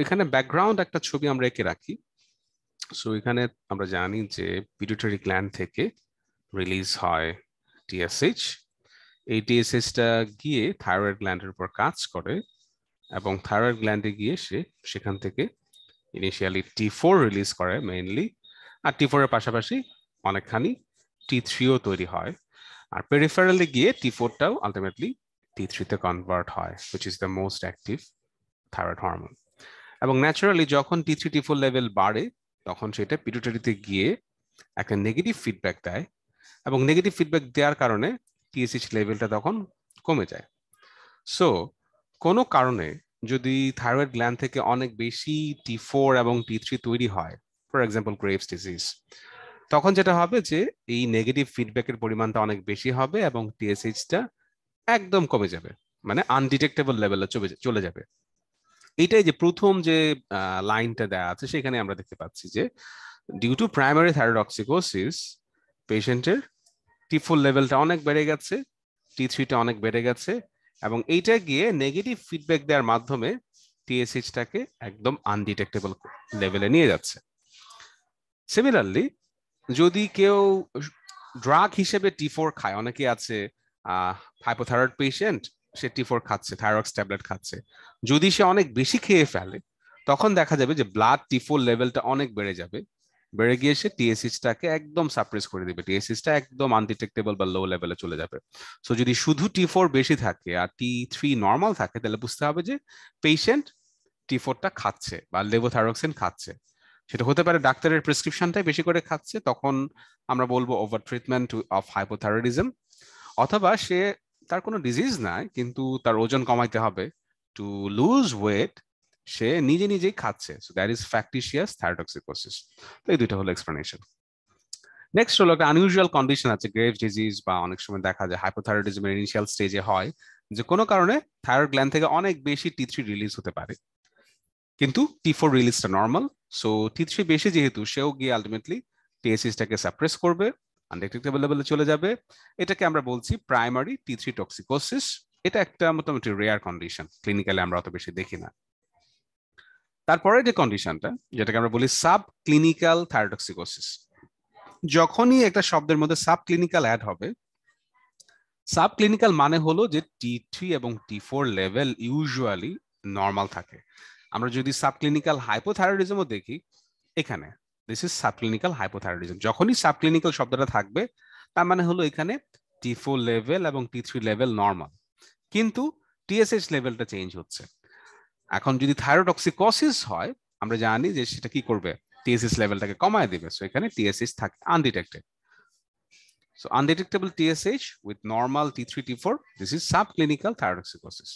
এখানে ব্যাকগ্রাউন্ড একটা ছবি আমরা এঁকে রাখি সো এখানে আমরা জানি যে পিটুটারি গ্ল্যান্ড থেকে রিলিজ হয় টিএসএইচ এই টিএসএইচটা গিয়ে থাইরয়েড গ্ল্যান্ডের উপর কাজ করে এবং থাইরয়েড গ্ল্যান্ডে গিয়ে সে সেখান থেকে ইনিশিয়ালি টি ফোর রিলিজ করে মেইনলি আর টি ফোরের পাশাপাশি অনেকখানি টি থ্রিও তৈরি হয় আর পেরিফেরালে গিয়ে টি ফোরটাও আলটিমেটলি টি থ্রিতে কনভার্ট হয় which is the most active thyroid hormone এবং ন্যাচারালি যখন T three T four level বাড়ে তখন সেটা পিটুটারিতে গিয়ে একটা নেগেটিভ ফিডব্যাক দেয় এবং নেগেটিভ ফিডব্যাক দেওয়ার কারণে টিএসএইচ লেভেলটা তখন কমে যায় সো কোনো কারণে যদি থাইরয়েড গ্ল্যান্ড থেকে অনেক বেশি টি ফোর এবং টি থ্রি তৈরি হয় ফর এক্সাম্পল গ্রেভস ডিজিজ তখন যেটা হবে যে এই নেগেটিভ ফিডব্যাকের পরিমাণটা অনেক বেশি হবে এবং টিএসএইচটা একদম কমে যাবে মানে আনডিটেক্টেবল লেভেলে চলে যাবে এটাই যে প্রথম যে লাইনটা দেওয়া আছে সেখানে আমরা দেখতে পাচ্ছি যে ডিউ টু প্রাইমারি থাইরোডক্সিকোসিস পেশেন্টের টি ফোর লেভেলটা অনেক বেড়ে গেছে টি থ্রিটা অনেক বেড়ে গেছে এবং এইটা গিয়ে নেগেটিভ ফিডব্যাক দেওয়ার মাধ্যমে টিএসএইচটাকে একদম আনডিটেক্টেবল লেভেলে নিয়ে যাচ্ছে সিমিলারলি যদি কেউ ড্রাগ হিসেবে টি ফোর খায় অনেকে আছে হাইপোথাইরয়েড পেশেন্ট সে টি ফোর খাচ্ছে থাইরক্স ট্যাবলেট খাচ্ছে যদি সে অনেক বেশি খেয়ে ফেলে তখন দেখা যাবে যে ব্লাড টি ফোর লেভেলটা অনেক বেড়ে যাবে বেড়ে গিয়ে সে টিএসিসটাকে একদম সাপ্রেস করে দিবে টিএসিসটা একদম আনডিটেক্টেবল বা লো লেভেলে চলে যাবে সো যদি শুধু টি ফোর বেশি থাকে আর টি থ্রি নর্মাল থাকে তাহলে বুঝতে হবে যে পেশেন্ট টি ফোরটা খাচ্ছে বা লেবোথাইরক্সিন খাচ্ছে সেটা হতে পারে ডাক্তারের প্রেসক্রিপশনটাই বেশি করে খাচ্ছে তখন আমরা বলবো ওভার ট্রিটমেন্ট অফ হাইপোথাইরয়েডিজম অথবা সে তার কোনো ডিজিজ নাই কিন্তু তার ওজন কমাইতে হবে টু লুজ ওয়েট সে নিজে নিজেই খাচ্ছে so that is factitious thyrotoxicosis তো এই দুইটা হলো এক্সপ্লেনেশন নেক্সট হলো একটা আনইউজুয়াল কন্ডিশন আছে গ্রেভ ডিজিজ বা অনেক সময় দেখা যায় এর ইনিশিয়াল স্টেজে হয় যে কোনো কারণে থাইরয়েড গ্ল্যান্ড থেকে অনেক বেশি টি থ্রি রিলিজ হতে পারে কিন্তু টি ফোর রিলিজটা নর্মাল সো টি থ্রি বেশি যেহেতু সেও গিয়ে আলটিমেটলি টিএসিসটাকে সাপ্রেস করবে আনডিটেক্টেবল লেভেলে চলে যাবে এটাকে আমরা বলছি প্রাইমারি টি থ্রি টক্সিকোসিস এটা একটা মোটামুটি রেয়ার কন্ডিশন ক্লিনিক্যালি আমরা অত বেশি দেখি না তারপরে যে কন্ডিশনটা যেটাকে আমরা বলি সাব ক্লিনিক্যাল থাইরোটক্সিকোসিস যখনই একটা শব্দের মধ্যে সাব ক্লিনিক্যাল অ্যাড হবে সাব ক্লিনিক্যাল মানে হলো যে টি থ্রি এবং T four level usually normal থাকে আমরা যদি সাব ক্লিনিক্যাল হাইপোথাইরয়েডিজমও দেখি এখানে দিস ইজ সাবক্লিনিক্যাল হাইপোথাইরয়েডিজম যখনই সাবক্লিনিক্যাল শব্দটা থাকবে তার মানে হলো এখানে টি ফোর লেভেল এবং টি থ্রি লেভেল নর্মাল কিন্তু টিএসএইচ লেভেলটা চেঞ্জ হচ্ছে এখন যদি থাইরোটক্সিকোসিস হয় আমরা জানি যে সেটা কি করবে টিএসএস লেভেলটাকে কমায় দেবে সো এখানে টিএসএস থাকে undetected So undetectable TSH with normal T3, T4, this sub clinical thyrotoxicosis.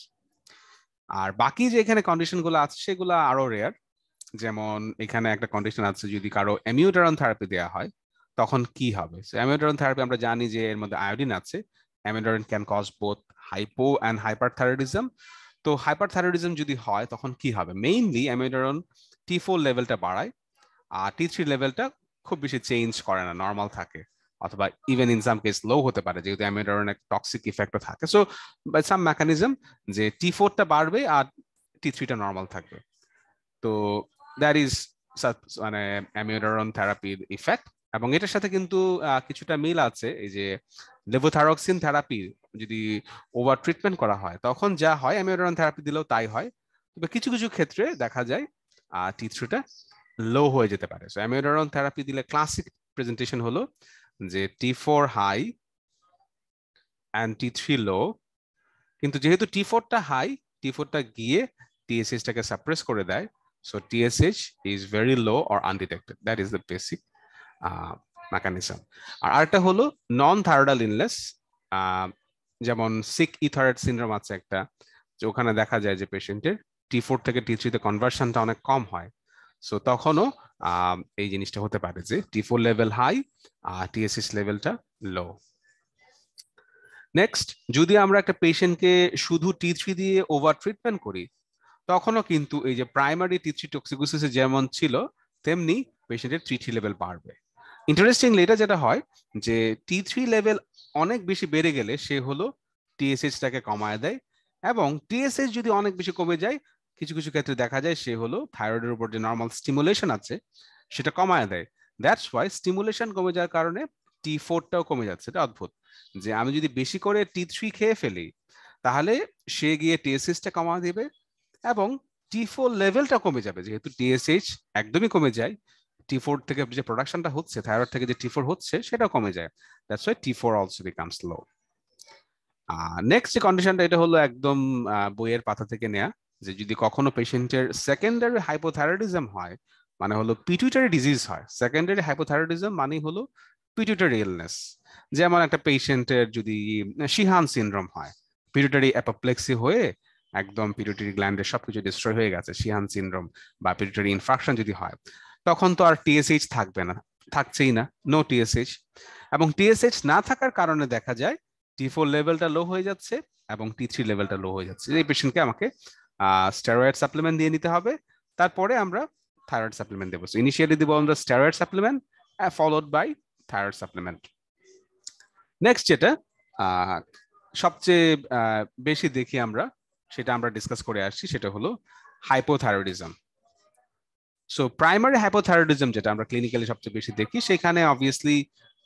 আর বাকি যে এখানে কন্ডিশনগুলো আছে সেগুলো আরো রেয়ার যেমন এখানে একটা কন্ডিশন আছে যদি কারো অ্যামিউটারন থেরাপি দেওয়া হয় তখন কি হবে সো অ্যামিউটারন থেরাপি আমরা জানি যে এর মধ্যে আয়োডিন আছে amiodarone can cause both hypo and hyperthyroidism তো হাইপারথাইরয়েডিজম যদি হয় তখন কি হবে মেইনলি অ্যামিউটারন টি ফোর লেভেলটা বাড়ায় আর টি থ্রি লেভেলটা খুব বেশি চেঞ্জ করে না নর্মাল থাকে অথবা even in some case low হতে পারে যেহেতু অ্যামিউটারন এক টক্সিক ইফেক্টও থাকে সো বাই সাম মেকানিজম যে টি ফোরটা বাড়বে আর টি থ্রিটা নর্মাল থাকবে তো দ্যার ইজ মানে অ্যামিউরারন থেরাপির ইফেক্ট এবং এটার সাথে কিন্তু কিছুটা মিল আছে এই যে লেভোথারক্সিন থেরাপি যদি ওভার ট্রিটমেন্ট করা হয় তখন যা হয় অ্যামিউরারন থেরাপি দিলেও তাই হয় তবে কিছু কিছু ক্ষেত্রে দেখা যায় টি থ্রিটা লো হয়ে যেতে পারে সো অ্যামিউরারন থেরাপি দিলে ক্লাসিক প্রেজেন্টেশন হলো যে T four high and T three low কিন্তু যেহেতু টি ফোরটা হাই টি ফোরটা গিয়ে টিএসএসটাকে সাপ্রেস করে দেয় So TSH is very low or undetected. That is the basic uh, mechanism. আর আরেকটা হলো নন থাইরয়েডাল ইনলেস যেমন সিক ইথারেড সিনড্রোম আছে একটা যে ওখানে দেখা যায় যে পেশেন্টের টি ফোর থেকে টি থ্রিতে কনভার্সনটা অনেক কম হয় সো তখনও এই জিনিসটা হতে পারে যে টি ফোর লেভেল হাই আর টিএসএস লেভেলটা লো নেক্সট যদি আমরা একটা পেশেন্টকে শুধু টি থ্রি দিয়ে ওভার ট্রিটমেন্ট করি তখনও কিন্তু এই যে প্রাইমারি টিথ্রি টক্সিকোসিসে যেমন ছিল তেমনি পেশেন্টের টি থ্রি লেভেল বাড়বে ইন্টারেস্টিংলি এটা যেটা হয় যে টি থ্রি লেভেল অনেক বেশি বেড়ে গেলে সে হলো টিএসএইচটাকে কমায় দেয় এবং টিএসএইচ যদি অনেক বেশি কমে যায় কিছু কিছু ক্ষেত্রে দেখা যায় সে হলো থাইরয়েডের উপর যে নর্মাল স্টিমুলেশন আছে সেটা কমায় দেয় দ্যাটস ওয়াই স্টিমুলেশন কমে যাওয়ার কারণে টি ফোরটাও কমে যাচ্ছে এটা অদ্ভুত যে আমি যদি বেশি করে টি থ্রি খেয়ে ফেলি তাহলে সে গিয়ে টিএসএসটা কমা দেবে এবং টি ফোর লেভেলটা কমে যাবে যেহেতু টিএসএইচ একদমই কমে যায় টি ফোর থেকে যে প্রোডাকশনটা হচ্ছে থাইরয়েড থেকে যে টি ফোর হচ্ছে সেটা কমে যায় that's why T four also becomes low next যে কন্ডিশনটা এটা হলো একদম বইয়ের পাতা থেকে নেয়া যে যদি কখনো পেশেন্টের সেকেন্ডারি হাইপোথাইরয়েডিজম হয় মানে হলো পিটুইটারি ডিজিজ হয় সেকেন্ডারি হাইপোথাইরয়েডিজম মানে হলো পিটুইটারি ইলনেস যেমন একটা পেশেন্টের যদি শিহান সিনড্রোম হয় পিটুইটারি অ্যাপোপ্লেক্সি হয়ে একদম পিরিটারি গ্ল্যান্ডের সবকিছু ডিস্ট্রয় হয়ে গেছে শিহান সিনড্রোম বা পিরিটারি ইনফ্রাকশন যদি হয় তখন তো আর টিএসএইচ থাকবে না থাকছেই না নো টিএসএইচ এবং টিএসএইচ না থাকার কারণে দেখা যায় টি ফোর লেভেলটা লো হয়ে যাচ্ছে এবং টি থ্রি লেভেলটা লো হয়ে যাচ্ছে এই পেশেন্টকে আমাকে স্টেরয়েড সাপ্লিমেন্ট দিয়ে নিতে হবে তারপরে আমরা থাইরয়েড সাপ্লিমেন্ট দেবো ইনিশিয়ালি দেবো আমরা steroid supplement followed by thyroid supplement next যেটা সবচেয়ে বেশি দেখি আমরা সেটা আমরা ডিসকাস করে আসছি সেটা হলো হাইপোথাইরয়েডিজম সো প্রাইমারি হাইপোথাইরয়েডিজম যেটা আমরা ক্লিনিক্যালি সবচেয়ে বেশি দেখি সেখানে অবভিয়াসলি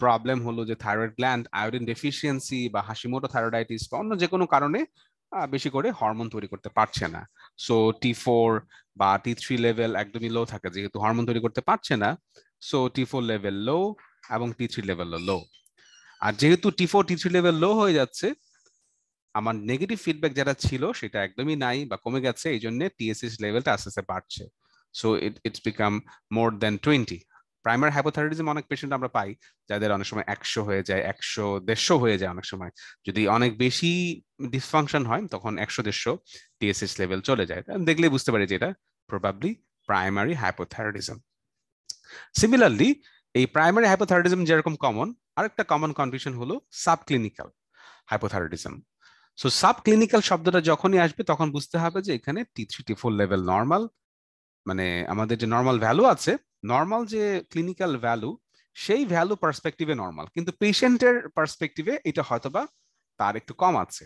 প্রবলেম হলো যে থাইরয়েড গ্ল্যান্ড আয়োডিন ডেফিসিয়েন্সি বা হাসিমোটো থাইরয়েডাইটিস বা অন্য যে কোনো কারণে বেশি করে হরমোন তৈরি করতে পারছে না সো টি ফোর বা টি থ্রি লেভেল একদমই লো থাকে যেহেতু হরমোন তৈরি করতে পারছে না so T four level low এবং টি থ্রি লেভেল লো আর যেহেতু T four T three level low হয়ে যাচ্ছে আমার নেগেটিভ ফিডব্যাক যেটা ছিল সেটা একদমই নাই বা কমে গেছে এই জন্য টিএসএস লেভেলটা আস্তে আস্তে বাড়ছে so it it's become more than twenty primary hypothyroidism অনেক পেশেন্ট আমরা পাই যাদের অনেক সময় একশো হয়ে যায় একশো দেড়শো হয়ে যায় অনেক সময় যদি অনেক বেশি ডিসফাংশন হয় তখন একশো দেড়শো টিএসএস লেভেল চলে যায় দেখলে বুঝতে পারি যে এটা প্রবাবলি প্রাইমারি হাইপোথাইরয়েডিজম সিমিলারলি এই প্রাইমারি হাইপোথাইরয়েডিজম যেরকম কমন আরেকটা কমন কন্ডিশন হলো subclinical hypothyroidism so sub clinical শব্দটা যখনই আসবে তখন বুঝতে হবে যে এখানে T three T four level normal মানে আমাদের যে নর্মাল ভ্যালু আছে নর্মাল যে ক্লিনিক্যাল ভ্যালু সেই ভ্যালু পার্সপেক্টিভে নর্মাল কিন্তু পেশেন্টের পার্সপেক্টিভে এটা হয়তোবা তার একটু কম আছে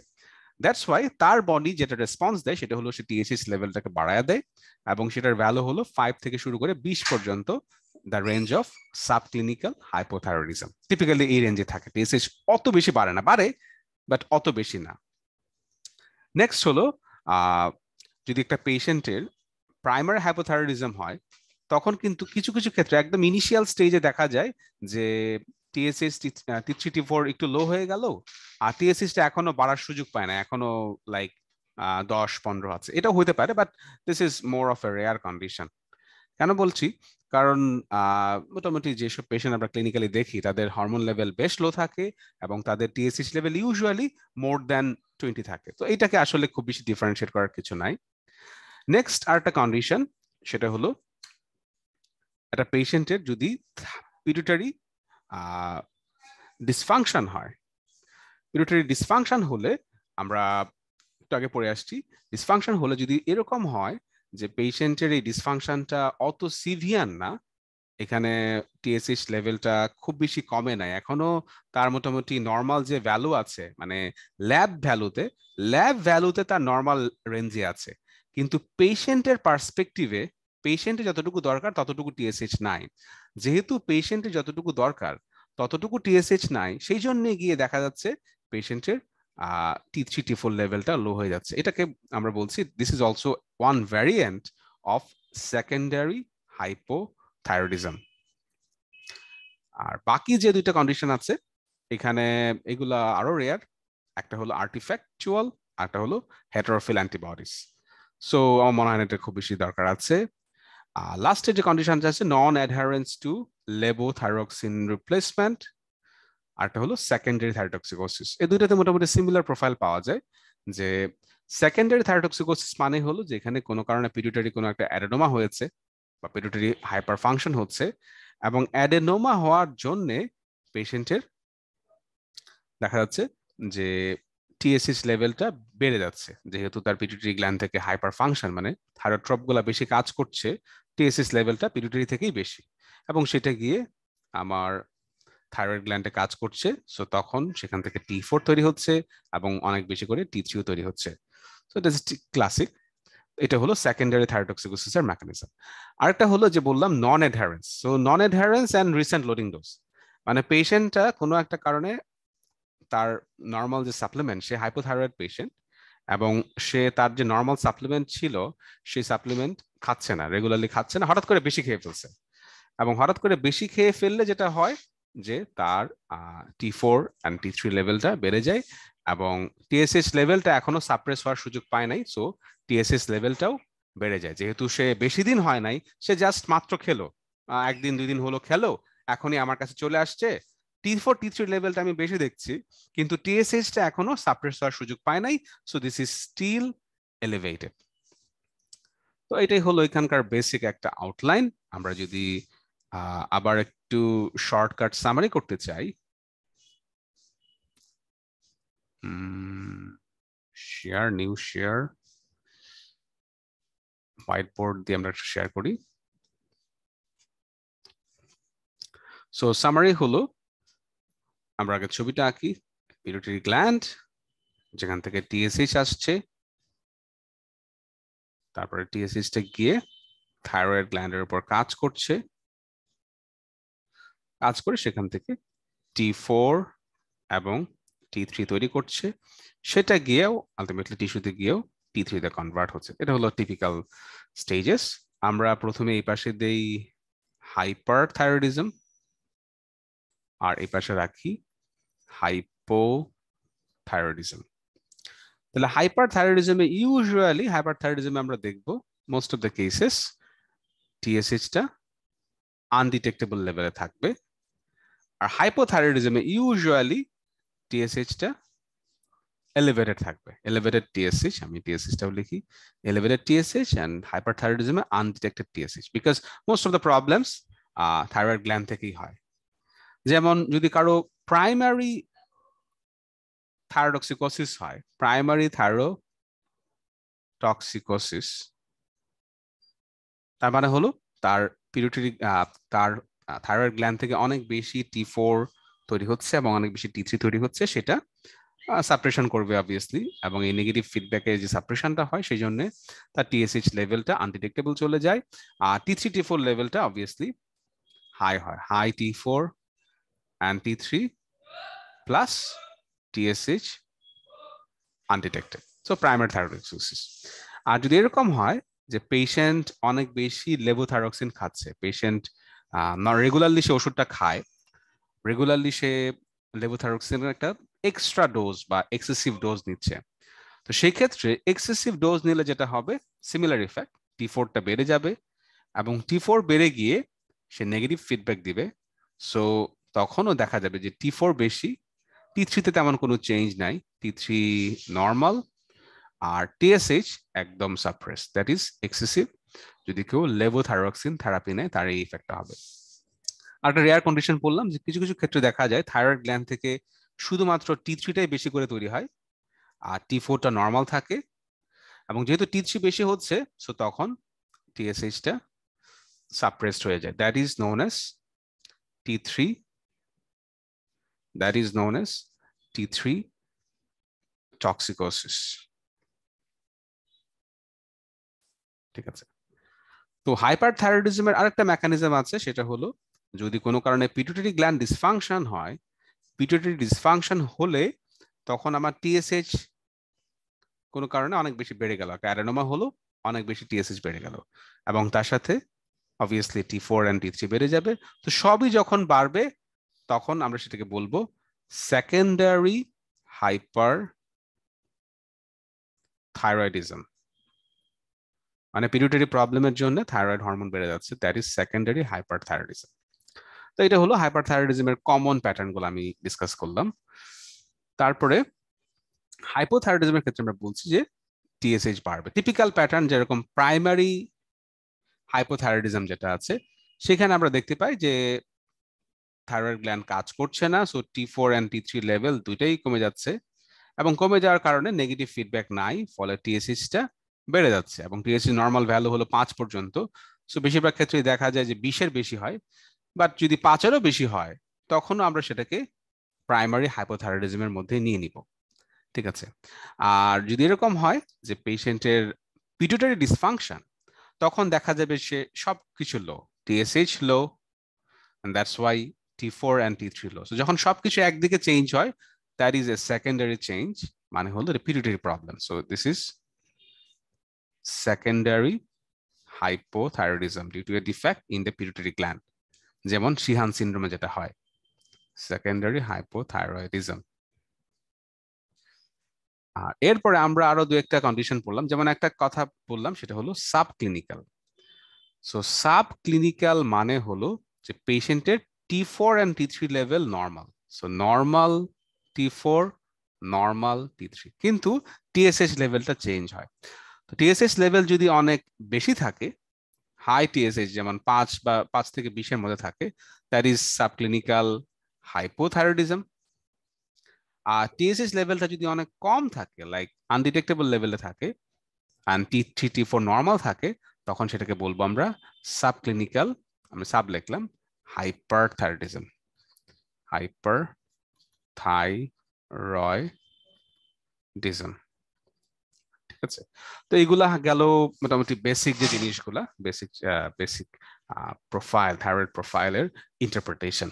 দ্যাটস ওয়াই তার বডি যেটা রেসপন্স দেয় সেটা হলো সে টিএসএস লেভেলটাকে বাড়ায় দেয় এবং সেটার ভ্যালু হলো ফাইভ থেকে শুরু করে বিশ পর্যন্ত the range of sub clinical hypothyroidism typically এই রেঞ্জে থাকে টিএসএস অত বেশি বাড়ে না বাড়ে বাট অত বেশি না নেক্সট হলো যদি একটা পেশেন্টের প্রাইমারি হাইপোথাইরয়েডিজম হয় তখন কিন্তু কিছু কিছু ক্ষেত্রে একদম ইনিশিয়াল স্টেজে দেখা যায় যে টিএসএস থ্রি ফোর একটু লো হয়ে গেল আর টিএসএসটা এখনো বাড়ার সুযোগ পায় না এখনো লাইক দশ পনেরো আছে এটা হইতে পারে but this is more of a rare condition কেন বলছি কারণ মোটামুটি যেসব পেশেন্ট আমরা ক্লিনিক্যালি দেখি তাদের হরমোন লেভেল বেশ লো থাকে এবং তাদের TSH level usually more than twenty থাকে তো এইটাকে আসলে খুব বেশি ডিফারেন্সিয়েট করার কিছু নাই নেক্সট আর একটা কন্ডিশন সেটা হলো একটা পেশেন্টের যদি পিটুটারি ডিসফাংশন হয় পিটুটারি ডিসফাংশন হলে আমরা একটু আগে পড়ে আসছি ডিসফাংশন হলে যদি এরকম হয় যে পেশেন্টের এই ডিসফাংশনটা অত সিভিয়ার না এখানে টিএসএস লেভেলটা খুব বেশি কমে নাই এখনো তার মোটামুটি নর্মাল যে ভ্যালু আছে মানে ল্যাব ভ্যালুতে ল্যাব ভ্যালুতে তার নর্মাল রেঞ্জে আছে কিন্তু পেশেন্টের পার্সপেক্টিভে পেশেন্টের যতটুকু দরকার ততটুকু টিএসএইচ নাই যেহেতু পেশেন্টের যতটুকু দরকার ততটুকু টিএসএইচ নাই সেই জন্যে গিয়ে দেখা যাচ্ছে পেশেন্টের টি টি ফোর লেভেলটা লো হয়ে যাচ্ছে এটাকে আমরা বলছি this is also one variant of secondary hypothyroidism আর বাকি যে দুইটা কন্ডিশন আছে এখানে এগুলা আরো রেয়ার একটা হলো আর্টিফ্যাকচুয়াল একটা হলো হেটারোফিল অ্যান্টিবডিস সো আমার মনে হয় এটা খুব বেশি দরকার আছে লাস্টের যে কন্ডিশন আছে নন অ্যাডহারেন্স টু লেবোথাইরক্সিন রিপ্লেসমেন্ট আরটা হলো সেকেন্ডারি থাইরোটক্সিকোসিস এই দুইটাতে মোটামুটি সিমিলার প্রোফাইল পাওয়া যায় যে সেকেন্ডারি থাইরোটক্সিকোসিস মানে হলো যেখানে কোনো কারণে পিডিউটারি কোনো একটা অ্যাডেনোমা হয়েছে বা পিডিটারি হাইপার ফাংশন হচ্ছে এবং অ্যাডেনোমা হওয়ার জন্যে পেশেন্টের দেখা যাচ্ছে যে টিএসিস লেভেলটা বেড়ে যাচ্ছে যেহেতু তার পিডিউটারি গ্ল্যান্ড থেকে হাইপার ফাংশন মানে থাইরোট্রপগুলো বেশি কাজ করছে টিএসিস লেভেলটা পিটুটারি থেকেই বেশি এবং সেটা গিয়ে আমার থাইরয়েড গ্ল্যান্ডে কাজ করছে সো তখন সেখান থেকে টি ফোর তৈরি হচ্ছে এবং অনেক বেশি করে টি থ্রিও তৈরি হচ্ছে সো এটা ক্লাসিক এটা হলো সেকেন্ডারি থাইরোটক্সিকোসিসের মেকানিজম আরেকটা হলো যে বললাম non adherence so non adherence and recent loading dose মানে পেশেন্টটা কোনো একটা কারণে তার নর্মাল যে সাপ্লিমেন্ট সে হাইপোথাইরয়েড পেশেন্ট এবং সে তার যে নর্মাল সাপ্লিমেন্ট ছিল সেই সাপ্লিমেন্ট খাচ্ছে না রেগুলারলি খাচ্ছে না হঠাৎ করে বেশি খেয়ে ফেলছে এবং হঠাৎ করে বেশি খেয়ে ফেললে যেটা হয় যে তার T four and T three লেভেলটা বেড়ে যায় এবং টিএসএস লেভেলটা এখনো সাপ্রেস হওয়ার সুযোগ পায় নাই সো টিএসএস লেভেলটাও বেড়ে যায় যেহেতু সে বেশি দিন হয় নাই সে জাস্ট মাত্র খেলো একদিন দুই দিন হলো খেলো এখনই আমার কাছে চলে আসছে টি ফোর টি থ্রি লেভেলটা আমি বেশি দেখছি কিন্তু টিএসএসটা এখনো সাপ্রেস হওয়ার সুযোগ পায় নাই so this is still elevated তো এটাই হলো এখানকার বেসিক একটা আউটলাইন আমরা যদি আবার একটু শর্টকাট সামারি করতে চাই share new share whiteboard দিয়ে আমরা একটু শেয়ার করি সো সামারি হলো আমরা আগে ছবিটা আঁকি পিরোটির গ্ল্যান্ড যেখান থেকে টিএসএইচ আসছে তারপরে টিএসএইচটা গিয়ে থাইরয়েড গ্ল্যান্ডের উপর কাজ করছে কাজ করে সেখান থেকে টি ফোর এবং টি থ্রি তৈরি করছে সেটা গিয়েও আলটিমেটলি টিস্যুতে গিয়েও টি থ্রিতে কনভার্ট হচ্ছে এটা হলো টিপিক্যাল স্টেজেস আমরা প্রথমে এই পাশে দেই হাইপার থাইরয়েডিজম আর এই পাশে রাখি হাইপো থাইরয়েডিজম তাহলে হাইপার থাইরয়েডিজমে ইউজুয়ালি হাইপার থাইরয়েডিজমে আমরা দেখব মোস্ট অফ দ্য কেসেস টিএসএইচটা আনডিটেক্টেবল লেভেলে থাকবে আর হাইপোথাইরয়েডিজমে ইউজুয়ালি টিএসএইচটা এলিভেটেড থাকবে এলিভেটেড টিএসএইচ আমি টিএসএইচটাও লিখি এলিভেটেড টিএসএইচ অ্যান্ড হাইপারথাইরয়েডিজমে undetected TSH because most of the problems thyroid gland থেকেই হয় যেমন যদি কারো প্রাইমারি থাইরোটক্সিকোসিস হয় প্রাইমারি থাইরো টক্সিকোসিস তার মানে হলো তার পিরিটরি তার থাইরয়েড গ্ল্যান্ড থেকে অনেক বেশি টি ফোর তৈরি হচ্ছে এবং অনেক বেশি টি থ্রি তৈরি হচ্ছে সেটা সাপ্রেশন করবে অবভিয়াসলি এবং এই নেগেটিভ ফিডব্যাকে যে সাপ্রেশনটা হয় সেই জন্য তার টিএসএইচ লেভেলটা আনডিটেক্টেবল চলে যায় আর টি থ্রি টি ফোর লেভেলটা অবভিয়াসলি হাই হয় high T four and T three plus TSH undetected so primary thyroid এক্সোসিস আর যদি এরকম হয় যে পেশেন্ট অনেক বেশি লেবোথাইরক্সিন খাচ্ছে পেশেন্ট রেগুলারলি সে ওষুধটা খায় রেগুলারলি সে লেবোথারক্সিনের একটা এক্সট্রা ডোজ বা এক্সেসিভ ডোজ নিচ্ছে তো সেই ক্ষেত্রে এক্সেসিভ ডোজ নিলে যেটা হবে সিমিলার ইফেক্ট টি ফোরটা বেড়ে যাবে এবং টি ফোর বেড়ে গিয়ে সে নেগেটিভ ফিডব্যাক দিবে সো তখনও দেখা যাবে যে টি ফোর বেশি টি থ্রিতে তেমন কোনো চেঞ্জ নাই টি থ্রি নর্মাল আর টিএসএইচ একদম সাপ্রেস দ্যাট ইজ এক্সেসিভ যদি কেউ থাইরোক্সিন থেরাপি নেয় তার এই ইফেক্টটা হবে আর একটা রেয়ার কন্ডিশন বললাম যে কিছু কিছু ক্ষেত্রে দেখা যায় থাইরয়েড গ্ল্যান্ড থেকে শুধুমাত্র টি থ্রিটাই বেশি করে তৈরি হয় আর টি ফোরটা নর্মাল থাকে এবং যেহেতু টি থ্রি বেশি হচ্ছে সো তখন টিএসএইচটা সাপ্রেসড হয়ে যায় that is known as T three that is known as T three toxicosis ঠিক আছে তো হাইপার থাইরয়েডিজমের আরেকটা মেকানিজম আছে সেটা হলো যদি কোনো কারণে পিটুটারি গ্ল্যান্ড ডিসফাংশন হয় পিটুটারি ডিসফাংশন হলে তখন আমার টিএসএইচ কোনো কারণে অনেক বেশি বেড়ে গেল ক্যারেনোমা হলো অনেক বেশি টিএসএইচ বেড়ে গেল এবং তার সাথে obviously T four and T three বেড়ে যাবে তো সবই যখন বাড়বে তখন আমরা সেটাকে বলবো সেকেন্ডারি হাইপার থাইরয়েডিজম মানে পিরিউটারি প্রবলেমের জন্য থাইরয়েড হরমোন বেড়ে যাচ্ছে দ্যাট ইজ সেকেন্ডারি হাইপারথাইরয়েডিজম তো এটা হলো হাইপারথাইরয়েডিজমের কমন প্যাটার্নগুলো আমি ডিসকাস করলাম তারপরে হাইপোথাইরয়েডিজমের ক্ষেত্রে আমরা বলছি যে টিএসএইচ বাড়বে টিপিক্যাল প্যাটার্ন যেরকম প্রাইমারি হাইপোথাইরয়েডিজম যেটা আছে সেখানে আমরা দেখতে পাই যে থাইরয়েড গ্ল্যান্ড কাজ করছে না so T four and T three level দুইটাই কমে যাচ্ছে এবং কমে যাওয়ার কারণে নেগেটিভ ফিডব্যাক নাই ফলে টিএসএইচটা বেড়ে যাচ্ছে এবং টিএসসি নর্মাল ভ্যালু হলো পাঁচ পর্যন্ত সো বেশিরভাগ ক্ষেত্রে দেখা যায় যে বিশের বেশি হয় বাট যদি পাঁচেরও বেশি হয় তখনও আমরা সেটাকে প্রাইমারি হাইপোথাইরয়েডিজমের মধ্যে নিয়ে নিব ঠিক আছে আর যদি এরকম হয় যে পেশেন্টের পিটুটারি ডিসফাংশন তখন দেখা যাবে সে সব কিছু low TSH low that's why T four and T three low so যখন সব কিছু একদিকে চেঞ্জ হয় that is a secondary change মানে হলো pituitary problem so this is secondary hypothyroidism due to a defect in the pituitary gland যেমন শিহান সিন্ড্রোমে যেটা হয় সেকেন্ডারি হাইপোথাইরয়েডিজম আর এরপরে আমরা আরো দু একটা কন্ডিশন পড়লাম যেমন একটা কথা বললাম সেটা হলো subclinical so sub clinical মানে হলো যে পেশেন্টের T four and T three level normal so normal T four normal T three কিন্তু টিএসএস লেভেলটা চেঞ্জ হয় তো টিএসএস লেভেল যদি অনেক বেশি থাকে হাই টিএসএস যেমন পাঁচ বা পাঁচ থেকে বিশের মধ্যে থাকে দ্যাট ইজ সাবক্লিনিক্যাল হাইপোথাইরয়েডিজম আর টিএসএস লেভেলটা যদি অনেক কম থাকে লাইক আনডিটেক্টেবল লেভেলে থাকে and T three T four normal থাকে তখন সেটাকে বলবো আমরা সাবক্লিনিক্যাল আমি সাব লিখলাম হাইপার থাইরয়েডিজম হাইপার থাইরয়েডিজম আছে তো এগুলা গেল মোটামুটি বেসিক যে জিনিসগুলা বেসিক বেসিক প্রোফাইল থাইরয়েড প্রোফাইলের ইন্টারপ্রিটেশন